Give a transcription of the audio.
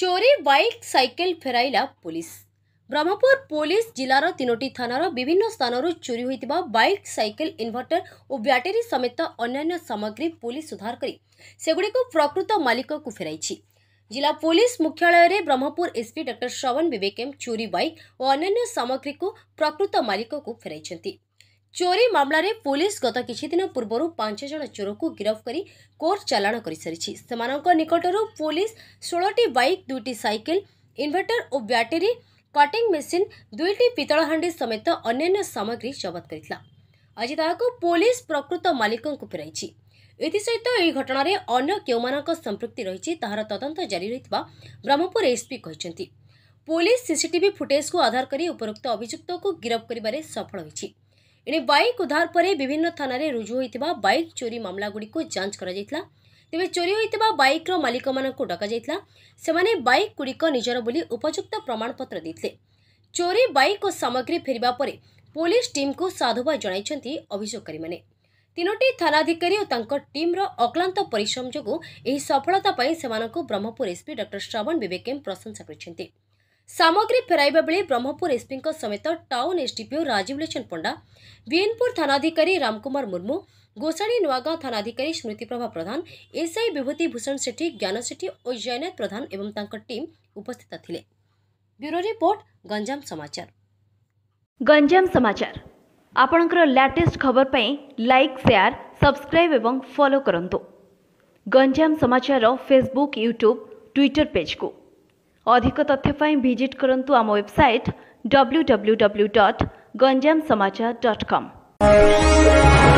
ଚୋରି bike cycle ଫେରାଇଲା police Brahmapur police ଜିଲ୍ଲାର ତିନୋଟି ଥାନାର ବିଭିନ୍ନ ସ୍ଥାନରୁ ଚୋରି ହୋଇଥିବା ବାଇକ୍ ସାଇକେଲ ଇନ୍ଭର୍ଟର ଓ ବ୍ୟାଟେରୀ ସମେତ ଅନ୍ୟାନ୍ୟ ସାମଗ୍ରୀ ପୋଲିସ ଉଦ୍ଧାର କରି ସେଗୁଡ଼ିକୁ ପ୍ରକୃତ ମାଲିକକୁ ଫେରାଇଛି ଜିଲ୍ଲା ପୋଲିସ ମୁଖ୍ୟାଳୟରେ ବ୍ରହ୍ମପୁର ଏସ୍ପି ଡକ୍ଟର ଶ୍ରବଣ ବିବେକେମ୍ ଚୋରି ବାଇକ୍ ଓ ଅନ୍ୟାନ୍ୟ ସାମଗ୍ରୀକୁ ପ୍ରକୃତ ମାଲିକକୁ ଫେରାଇଛନ୍ତି ଚୋରି ମାମଲାରେ ପୁଲିସ୍ ଗତ କିଛିଦିନ ପୂର୍ବରୁ ପାଞ୍ଚ ଜଣ ଚୋରକୁ ଗିରଫ କରି କୋର୍ଟ ଚାଲାଣ କରିସାରିଛି ସେମାନଙ୍କ ନିକଟରୁ ପୁଲିସ୍ ଷୋହଳଟି ବାଇକ୍ ଦୁଇଟି ସାଇକେଲ ଇନ୍ଭର୍ଟର ଓ ବ୍ୟାଟେରୀ କଟିଂ ମେସିନ୍ ଦୁଇଟି ପିତଳ ହାଣ୍ଡି ସମେତ ଅନ୍ୟାନ୍ୟ ସାମଗ୍ରୀ ଜବତ କରିଥିଲା ଆଜି ତାହାକୁ ପୁଲିସ୍ ପ୍ରକୃତ ମାଲିକଙ୍କୁ ଫେରାଇଛି ଏଥିସହିତ ଏହି ଘଟଣାରେ ଅନ୍ୟ କେଉଁମାନଙ୍କ ସମ୍ପୃକ୍ତି ରହିଛି ତାହାର ତଦନ୍ତ ଜାରି ରହିଥିବା ବ୍ରହ୍ମପୁର ଏସ୍ପି କହିଛନ୍ତି ପୁଲିସ୍ ସିସିଟିଭି ଫୁଟେଜ୍କୁ ଆଧାର କରି ଉପରୋକ୍ତ ଅଭିଯୁକ୍ତକୁ ଗିରଫ କରିବାରେ ସଫଳ ହୋଇଛି ଏଣେ ବାଇକ୍ ଉଦ୍ଧାର ପରେ ବିଭିନ୍ନ ଥାନାରେ ରୁଜୁ ହୋଇଥିବା ବାଇକ୍ ଚୋରି ମାମଲାଗୁଡ଼ିକୁ ଯାଞ୍ଚ କରାଯାଇଥିଲା ତେବେ ଚୋରି ହୋଇଥିବା ବାଇକ୍ର ମାଲିକମାନଙ୍କୁ ଡକାଯାଇଥିଲା ସେମାନେ ବାଇକ୍ଗୁଡ଼ିକ ନିଜର ବୋଲି ଉପଯୁକ୍ତ ପ୍ରମାଣପତ୍ର ଦେଇଥିଲେ ଚୋରି ବାଇକ୍ ଓ ସାମଗ୍ରୀ ଫେରିବା ପରେ ପୋଲିସ ଟିମ୍କୁ ସାଧୁବାଦ ଜଣାଇଛନ୍ତି ଅଭିଯୋଗକାରୀମାନେ ତିନୋଟି ଥାନାଧିକାରୀ ଓ ତାଙ୍କ ଟିମ୍ର ଅକ୍ଲାନ୍ତ ପରିଶ୍ରମ ଯୋଗୁଁ ଏହି ସଫଳତା ପାଇଁ ସେମାନଙ୍କୁ ବ୍ରହ୍ମପୁର ଏସ୍ପି ଡକ୍ଟର ଶ୍ରବଣ ବିବେକେମ୍ ପ୍ରଶଂସା କରିଛନ୍ତି ସାମଗ୍ରୀ ଫେରାଇବା ବେଳେ ବ୍ରହ୍ମପୁର ଏସ୍ପିଙ୍କ ସମେତ ଟାଉନ୍ ଏସ୍ଡିପିଓ ରାଜୀବ ଲୋଚନ ପଣ୍ଡା ବିଏନ୍ପୁର ଥାନାଧିକାରୀ ରାମକୁମାର ମୁର୍ମୁ ଗୋସାଣୀ ନୂଆଗାଁ ଥାନାଧିକାରୀ ସ୍ମୃତିପ୍ରଭା ପ୍ରଧାନ ଏସ୍ଆଇ ବିଭୂତି ଭୂଷଣ ସେଠୀ ଜ୍ଞାନ ସେଠୀ ଓ ଜୟନାଥ ପ୍ରଧାନ ଏବଂ ତାଙ୍କ ଟିମ୍ ଉପସ୍ଥିତ ଥିଲେ ବ୍ୟୁରୋ ରିପୋର୍ଟ ଗଞ୍ଜାମ ସମାଚାର ଗଞ୍ଜାମ ସମାଚାର ଆପଣଙ୍କର ଲାଟେଷ୍ଟ ଖବର ପାଇଁ ଲାଇକ୍ ସେୟାର ସବସ୍କ୍ରାଇବ୍ ଏବଂ ଫଲୋ କରନ୍ତୁ ଗଞ୍ଜାମ ସମାଚାରର ଫେସବୁକ୍ ୟୁଟ୍ୟୁବ୍ ଟ୍ୱିଟର ପେଜ୍କୁ ଅଧିକ ତଥ୍ୟ ପାଇଁ ଭିଜିଟ୍ କରନ୍ତୁ ଆମ website W W W dot Ganjam Samachar dot କମ୍